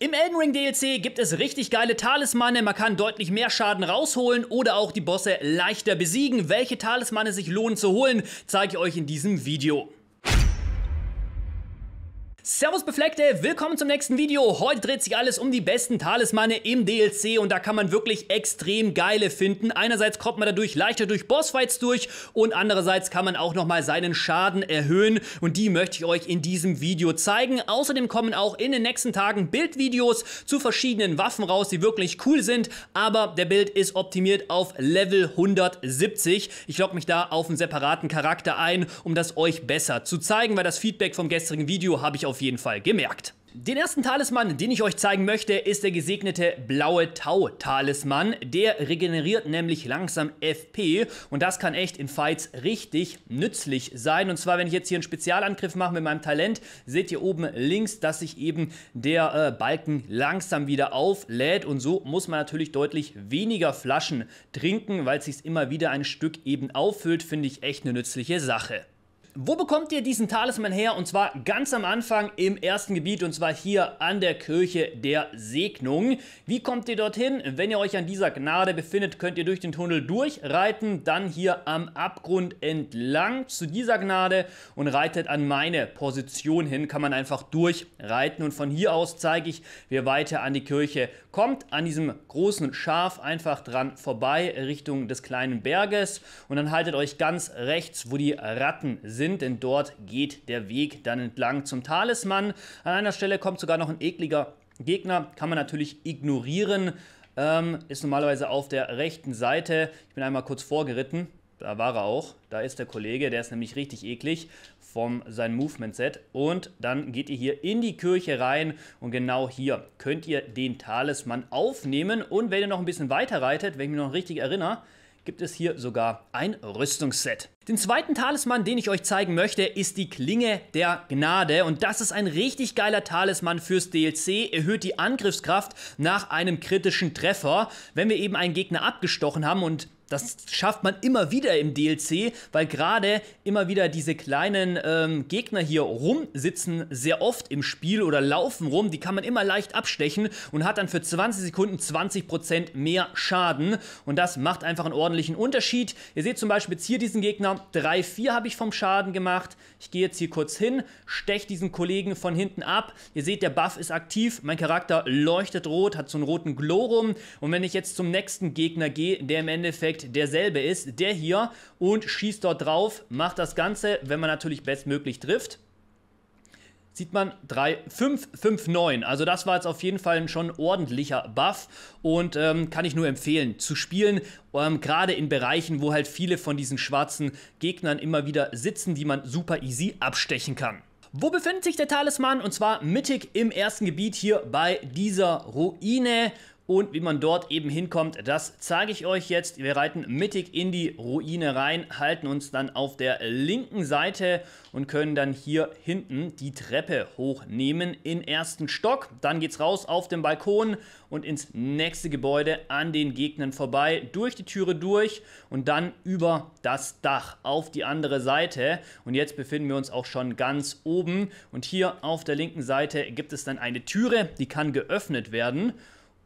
Im Elden Ring DLC gibt es richtig geile Talismane, man kann deutlich mehr Schaden rausholen oder auch die Bosse leichter besiegen. Welche Talismane sich lohnen zu holen, zeige ich euch in diesem Video. Servus Befleckte, willkommen zum nächsten Video. Heute dreht sich alles um die besten Talismane im DLC und da kann man wirklich extrem geile finden. Einerseits kommt man dadurch leichter durch Bossfights durch und andererseits kann man auch nochmal seinen Schaden erhöhen und die möchte ich euch in diesem Video zeigen. Außerdem kommen auch in den nächsten Tagen Bildvideos zu verschiedenen Waffen raus, die wirklich cool sind, aber der Bild ist optimiert auf Level 170. Ich logge mich da auf einen separaten Charakter ein, um das euch besser zu zeigen, weil das Feedback vom gestrigen Video habe ich auf auf jeden Fall gemerkt. Den ersten Talisman, den ich euch zeigen möchte, ist der gesegnete blaue Tau-Talisman. Der regeneriert nämlich langsam FP und das kann echt in Fights richtig nützlich sein. Und zwar, wenn ich jetzt hier einen Spezialangriff mache mit meinem Talent, seht ihr oben links, dass sich eben der äh, Balken langsam wieder auflädt. Und so muss man natürlich deutlich weniger Flaschen trinken, weil es sich immer wieder ein Stück eben auffüllt. Finde ich echt eine nützliche Sache. Wo bekommt ihr diesen Talisman her? Und zwar ganz am Anfang im ersten Gebiet und zwar hier an der Kirche der Segnung. Wie kommt ihr dorthin? Wenn ihr euch an dieser Gnade befindet, könnt ihr durch den Tunnel durchreiten, dann hier am Abgrund entlang zu dieser Gnade und reitet an meine Position hin, kann man einfach durchreiten und von hier aus zeige ich, wie ihr weiter an die Kirche kommt, an diesem großen Schaf einfach dran vorbei Richtung des kleinen Berges und dann haltet euch ganz rechts, wo die Ratten sind sind, denn dort geht der Weg dann entlang zum Talisman. An einer Stelle kommt sogar noch ein ekliger Gegner, kann man natürlich ignorieren. Ähm, ist normalerweise auf der rechten Seite. Ich bin einmal kurz vorgeritten. Da war er auch. Da ist der Kollege, der ist nämlich richtig eklig von seinem Movement Set. Und dann geht ihr hier in die Kirche rein und genau hier könnt ihr den Talisman aufnehmen. Und wenn ihr noch ein bisschen weiter reitet, wenn ich mich noch richtig erinnere, gibt es hier sogar ein Rüstungsset. Den zweiten Talisman, den ich euch zeigen möchte, ist die Klinge der Gnade und das ist ein richtig geiler Talisman fürs DLC, erhöht die Angriffskraft nach einem kritischen Treffer. Wenn wir eben einen Gegner abgestochen haben und das schafft man immer wieder im DLC, weil gerade immer wieder diese kleinen ähm, Gegner hier rumsitzen sehr oft im Spiel oder laufen rum. Die kann man immer leicht abstechen und hat dann für 20 Sekunden 20% mehr Schaden. Und das macht einfach einen ordentlichen Unterschied. Ihr seht zum Beispiel jetzt hier diesen Gegner. 3, 4 habe ich vom Schaden gemacht. Ich gehe jetzt hier kurz hin, steche diesen Kollegen von hinten ab. Ihr seht, der Buff ist aktiv. Mein Charakter leuchtet rot, hat so einen roten Glow rum. Und wenn ich jetzt zum nächsten Gegner gehe, der im Endeffekt derselbe ist, der hier, und schießt dort drauf, macht das Ganze, wenn man natürlich bestmöglich trifft sieht man 3, 5, 5, 9. Also das war jetzt auf jeden Fall ein schon ordentlicher Buff und ähm, kann ich nur empfehlen zu spielen, ähm, gerade in Bereichen, wo halt viele von diesen schwarzen Gegnern immer wieder sitzen, die man super easy abstechen kann. Wo befindet sich der Talisman? Und zwar mittig im ersten Gebiet hier bei dieser Ruine und wie man dort eben hinkommt, das zeige ich euch jetzt. Wir reiten mittig in die Ruine rein, halten uns dann auf der linken Seite und können dann hier hinten die Treppe hochnehmen in ersten Stock. Dann geht's raus auf den Balkon und ins nächste Gebäude an den Gegnern vorbei, durch die Türe durch und dann über das Dach auf die andere Seite. Und jetzt befinden wir uns auch schon ganz oben und hier auf der linken Seite gibt es dann eine Türe, die kann geöffnet werden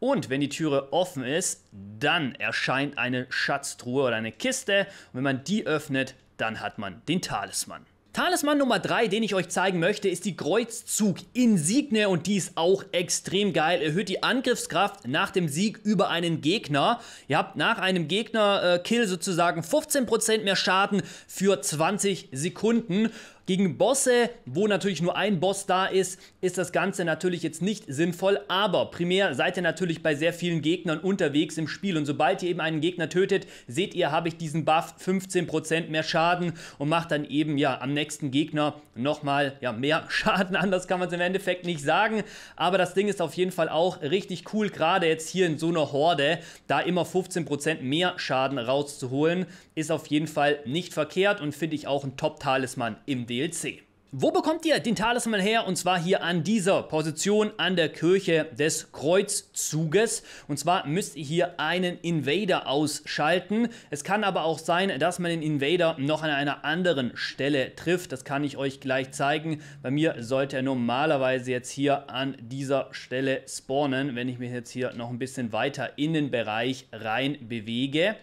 und wenn die Türe offen ist, dann erscheint eine Schatztruhe oder eine Kiste. Und wenn man die öffnet, dann hat man den Talisman. Talisman Nummer 3, den ich euch zeigen möchte, ist die Kreuzzug Insigne und die ist auch extrem geil. Erhöht die Angriffskraft nach dem Sieg über einen Gegner. Ihr habt nach einem Gegner-Kill äh, sozusagen 15% mehr Schaden für 20 Sekunden. Gegen Bosse, wo natürlich nur ein Boss da ist, ist das Ganze natürlich jetzt nicht sinnvoll, aber primär seid ihr natürlich bei sehr vielen Gegnern unterwegs im Spiel und sobald ihr eben einen Gegner tötet, seht ihr, habe ich diesen Buff 15% mehr Schaden und macht dann eben ja am nächsten Gegner nochmal ja, mehr Schaden. Anders kann man es im Endeffekt nicht sagen, aber das Ding ist auf jeden Fall auch richtig cool, gerade jetzt hier in so einer Horde, da immer 15% mehr Schaden rauszuholen, ist auf jeden Fall nicht verkehrt und finde ich auch ein Top-Talisman im DM. DLC. Wo bekommt ihr den Talisman her? Und zwar hier an dieser Position an der Kirche des Kreuzzuges. Und zwar müsst ihr hier einen Invader ausschalten. Es kann aber auch sein, dass man den Invader noch an einer anderen Stelle trifft. Das kann ich euch gleich zeigen. Bei mir sollte er normalerweise jetzt hier an dieser Stelle spawnen, wenn ich mich jetzt hier noch ein bisschen weiter in den Bereich rein bewege.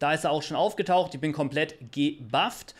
Da ist er auch schon aufgetaucht. Ich bin komplett gebufft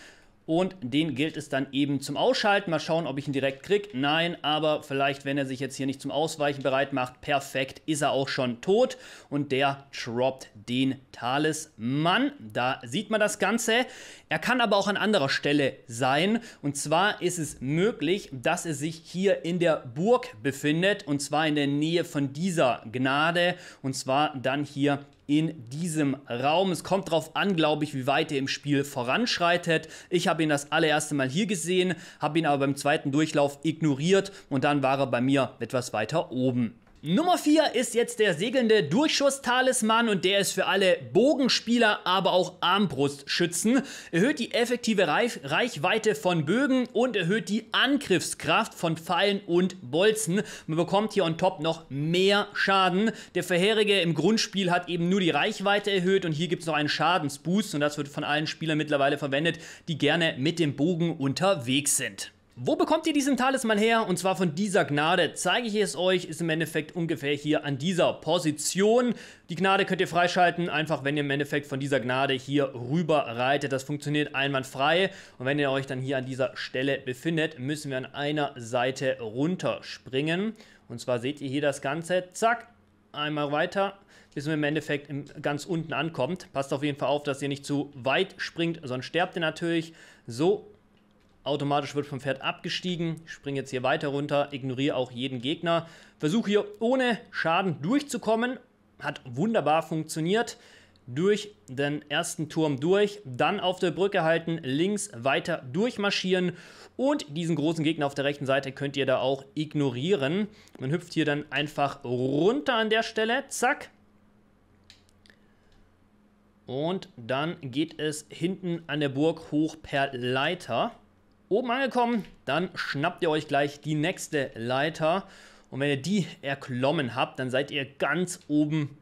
und den gilt es dann eben zum Ausschalten. Mal schauen, ob ich ihn direkt kriege. Nein, aber vielleicht, wenn er sich jetzt hier nicht zum Ausweichen bereit macht, perfekt, ist er auch schon tot und der droppt den Talisman. Da sieht man das Ganze. Er kann aber auch an anderer Stelle sein und zwar ist es möglich, dass er sich hier in der Burg befindet und zwar in der Nähe von dieser Gnade und zwar dann hier in diesem Raum. Es kommt darauf an, glaube ich, wie weit er im Spiel voranschreitet. Ich habe ihn das allererste Mal hier gesehen, habe ihn aber beim zweiten Durchlauf ignoriert und dann war er bei mir etwas weiter oben. Nummer 4 ist jetzt der segelnde Durchschuss-Talisman und der ist für alle Bogenspieler, aber auch Armbrustschützen. Erhöht die effektive Reif Reichweite von Bögen und erhöht die Angriffskraft von Pfeilen und Bolzen. Man bekommt hier on top noch mehr Schaden. Der vorherige im Grundspiel hat eben nur die Reichweite erhöht und hier gibt es noch einen Schadensboost und das wird von allen Spielern mittlerweile verwendet, die gerne mit dem Bogen unterwegs sind. Wo bekommt ihr diesen Talisman her? Und zwar von dieser Gnade. Zeige ich es euch, ist im Endeffekt ungefähr hier an dieser Position. Die Gnade könnt ihr freischalten, einfach wenn ihr im Endeffekt von dieser Gnade hier rüber reitet. Das funktioniert einwandfrei. Und wenn ihr euch dann hier an dieser Stelle befindet, müssen wir an einer Seite runterspringen. Und zwar seht ihr hier das Ganze. Zack, einmal weiter, bis man im Endeffekt im, ganz unten ankommt. Passt auf jeden Fall auf, dass ihr nicht zu weit springt, sonst sterbt ihr natürlich. So, Automatisch wird vom Pferd abgestiegen. Ich springe jetzt hier weiter runter, ignoriere auch jeden Gegner. Versuche hier ohne Schaden durchzukommen. Hat wunderbar funktioniert. Durch den ersten Turm durch, dann auf der Brücke halten, links weiter durchmarschieren und diesen großen Gegner auf der rechten Seite könnt ihr da auch ignorieren. Man hüpft hier dann einfach runter an der Stelle, zack, und dann geht es hinten an der Burg hoch per Leiter oben angekommen, dann schnappt ihr euch gleich die nächste Leiter. Und wenn ihr die erklommen habt, dann seid ihr ganz oben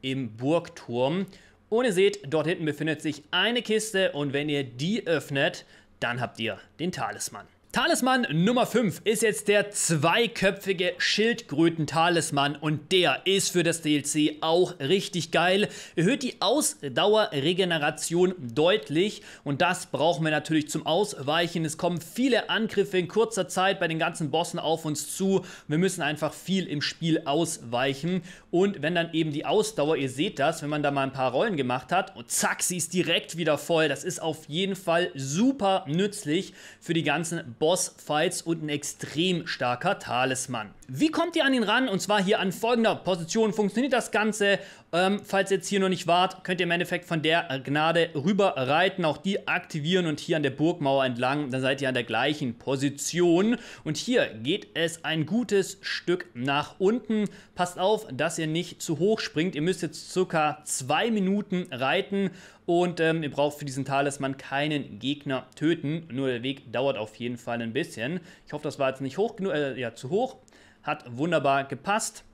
im Burgturm. Und ihr seht, dort hinten befindet sich eine Kiste und wenn ihr die öffnet, dann habt ihr den Talisman. Talisman Nummer 5 ist jetzt der zweiköpfige Schildkröten-Talisman und der ist für das DLC auch richtig geil. Erhöht die Ausdauerregeneration deutlich und das brauchen wir natürlich zum Ausweichen. Es kommen viele Angriffe in kurzer Zeit bei den ganzen Bossen auf uns zu. Wir müssen einfach viel im Spiel ausweichen und wenn dann eben die Ausdauer, ihr seht das, wenn man da mal ein paar Rollen gemacht hat und zack, sie ist direkt wieder voll. Das ist auf jeden Fall super nützlich für die ganzen Bosse Bossfights und ein extrem starker Talisman. Wie kommt ihr an ihn ran? Und zwar hier an folgender Position funktioniert das Ganze ähm, falls ihr jetzt hier noch nicht wart, könnt ihr im Endeffekt von der äh, Gnade rüber reiten, auch die aktivieren und hier an der Burgmauer entlang, dann seid ihr an der gleichen Position. Und hier geht es ein gutes Stück nach unten. Passt auf, dass ihr nicht zu hoch springt. Ihr müsst jetzt circa zwei Minuten reiten und ähm, ihr braucht für diesen Talisman keinen Gegner töten. Nur der Weg dauert auf jeden Fall ein bisschen. Ich hoffe, das war jetzt nicht hoch äh, ja, zu hoch. Hat wunderbar gepasst.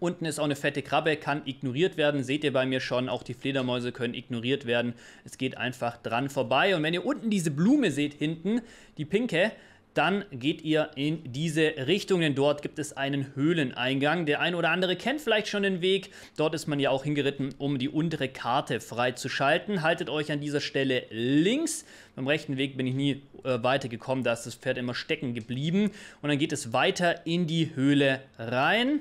Unten ist auch eine fette Krabbe, kann ignoriert werden. Seht ihr bei mir schon, auch die Fledermäuse können ignoriert werden. Es geht einfach dran vorbei. Und wenn ihr unten diese Blume seht hinten, die pinke, dann geht ihr in diese Richtung, denn dort gibt es einen Höhleneingang. Der ein oder andere kennt vielleicht schon den Weg. Dort ist man ja auch hingeritten, um die untere Karte freizuschalten. Haltet euch an dieser Stelle links. Beim rechten Weg bin ich nie äh, weitergekommen, da ist das Pferd immer stecken geblieben. Und dann geht es weiter in die Höhle rein.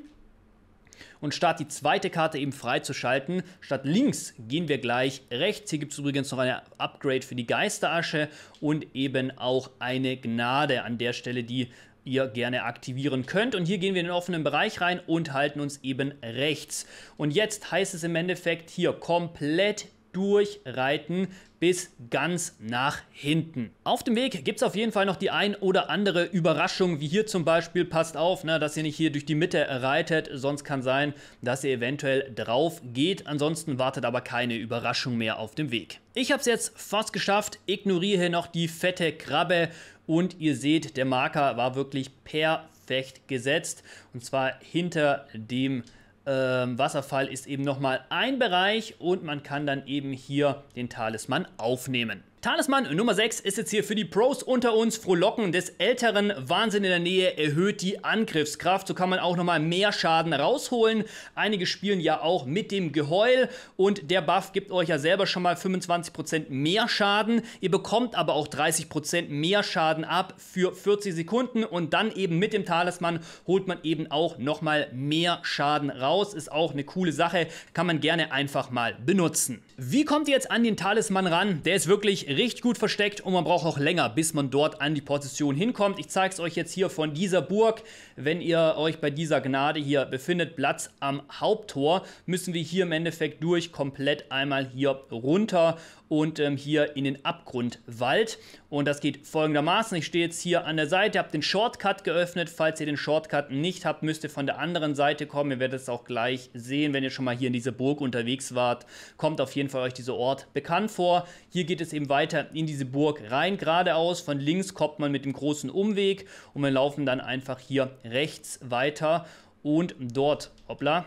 Und statt die zweite Karte eben freizuschalten, statt links gehen wir gleich rechts. Hier gibt es übrigens noch eine Upgrade für die Geisterasche und eben auch eine Gnade an der Stelle, die ihr gerne aktivieren könnt. Und hier gehen wir in den offenen Bereich rein und halten uns eben rechts. Und jetzt heißt es im Endeffekt hier komplett durchreiten bis ganz nach hinten. Auf dem Weg gibt es auf jeden Fall noch die ein oder andere Überraschung, wie hier zum Beispiel, passt auf, ne, dass ihr nicht hier durch die Mitte reitet, sonst kann sein, dass ihr eventuell drauf geht, ansonsten wartet aber keine Überraschung mehr auf dem Weg. Ich habe es jetzt fast geschafft, ignoriere hier noch die fette Krabbe und ihr seht, der Marker war wirklich perfekt gesetzt und zwar hinter dem ähm, Wasserfall ist eben nochmal ein Bereich und man kann dann eben hier den Talisman aufnehmen. Talisman Nummer 6 ist jetzt hier für die Pros unter uns. Frohlocken des älteren Wahnsinn in der Nähe erhöht die Angriffskraft. So kann man auch nochmal mehr Schaden rausholen. Einige spielen ja auch mit dem Geheul und der Buff gibt euch ja selber schon mal 25% mehr Schaden. Ihr bekommt aber auch 30% mehr Schaden ab für 40 Sekunden und dann eben mit dem Talisman holt man eben auch nochmal mehr Schaden raus. Ist auch eine coole Sache, kann man gerne einfach mal benutzen. Wie kommt ihr jetzt an den Talisman ran? Der ist wirklich richtig gut versteckt und man braucht auch länger, bis man dort an die Position hinkommt. Ich zeige es euch jetzt hier von dieser Burg. Wenn ihr euch bei dieser Gnade hier befindet, Platz am Haupttor, müssen wir hier im Endeffekt durch, komplett einmal hier runter und ähm, hier in den Abgrundwald. Und das geht folgendermaßen. Ich stehe jetzt hier an der Seite, habe den Shortcut geöffnet. Falls ihr den Shortcut nicht habt, müsst ihr von der anderen Seite kommen. Ihr werdet es auch gleich sehen, wenn ihr schon mal hier in dieser Burg unterwegs wart. Kommt auf jeden Fall euch dieser Ort bekannt vor. Hier geht es eben weiter weiter in diese Burg rein. Geradeaus, von links kommt man mit dem großen Umweg und wir laufen dann einfach hier rechts weiter und dort, hoppla,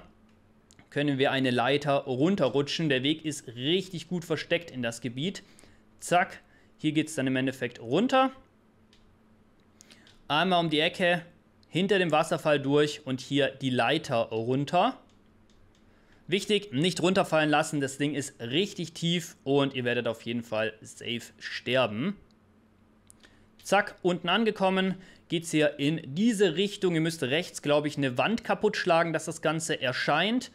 können wir eine Leiter runterrutschen. Der Weg ist richtig gut versteckt in das Gebiet. Zack, hier geht es dann im Endeffekt runter. Einmal um die Ecke, hinter dem Wasserfall durch und hier die Leiter runter. Wichtig, nicht runterfallen lassen. Das Ding ist richtig tief und ihr werdet auf jeden Fall safe sterben. Zack, unten angekommen. Geht es hier in diese Richtung. Ihr müsst rechts, glaube ich, eine Wand kaputt schlagen, dass das Ganze erscheint.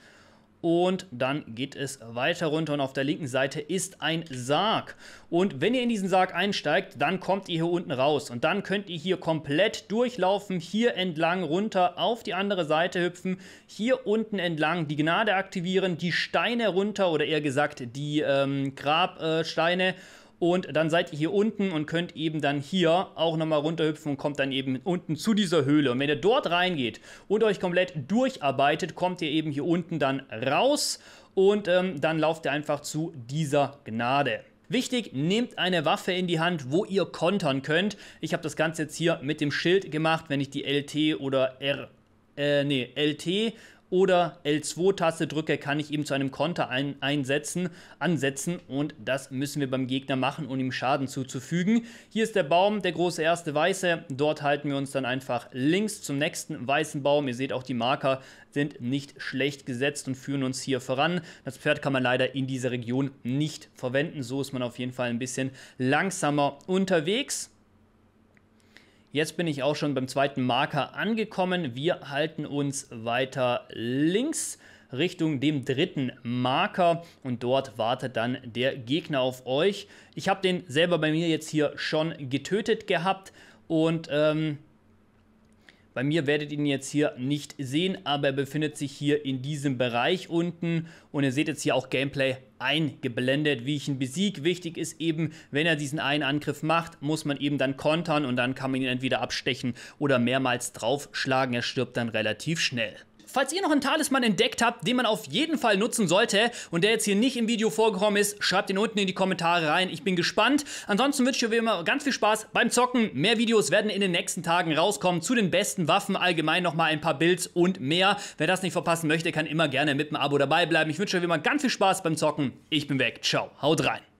Und dann geht es weiter runter und auf der linken Seite ist ein Sarg. Und wenn ihr in diesen Sarg einsteigt, dann kommt ihr hier unten raus. Und dann könnt ihr hier komplett durchlaufen, hier entlang runter auf die andere Seite hüpfen, hier unten entlang die Gnade aktivieren, die Steine runter oder eher gesagt die ähm, Grabsteine. Äh, und dann seid ihr hier unten und könnt eben dann hier auch nochmal runterhüpfen und kommt dann eben unten zu dieser Höhle. Und wenn ihr dort reingeht und euch komplett durcharbeitet, kommt ihr eben hier unten dann raus und ähm, dann lauft ihr einfach zu dieser Gnade. Wichtig, nehmt eine Waffe in die Hand, wo ihr kontern könnt. Ich habe das Ganze jetzt hier mit dem Schild gemacht, wenn ich die LT oder R äh, nee, LT oder L2-Taste drücke, kann ich eben zu einem Konter ein einsetzen, ansetzen und das müssen wir beim Gegner machen, um ihm Schaden zuzufügen. Hier ist der Baum, der große erste weiße, dort halten wir uns dann einfach links zum nächsten weißen Baum. Ihr seht auch, die Marker sind nicht schlecht gesetzt und führen uns hier voran. Das Pferd kann man leider in dieser Region nicht verwenden, so ist man auf jeden Fall ein bisschen langsamer unterwegs. Jetzt bin ich auch schon beim zweiten Marker angekommen. Wir halten uns weiter links Richtung dem dritten Marker und dort wartet dann der Gegner auf euch. Ich habe den selber bei mir jetzt hier schon getötet gehabt und ähm, bei mir werdet ihr ihn jetzt hier nicht sehen, aber er befindet sich hier in diesem Bereich unten und ihr seht jetzt hier auch Gameplay eingeblendet, wie ich ihn besiege. Wichtig ist eben, wenn er diesen einen Angriff macht, muss man eben dann kontern und dann kann man ihn entweder abstechen oder mehrmals draufschlagen. Er stirbt dann relativ schnell falls ihr noch einen Talisman entdeckt habt, den man auf jeden Fall nutzen sollte und der jetzt hier nicht im Video vorgekommen ist, schreibt ihn unten in die Kommentare rein. Ich bin gespannt. Ansonsten wünsche ich euch immer ganz viel Spaß beim Zocken. Mehr Videos werden in den nächsten Tagen rauskommen zu den besten Waffen, allgemein nochmal ein paar Builds und mehr. Wer das nicht verpassen möchte, kann immer gerne mit dem Abo dabei bleiben. Ich wünsche euch immer ganz viel Spaß beim Zocken. Ich bin weg. Ciao. Haut rein.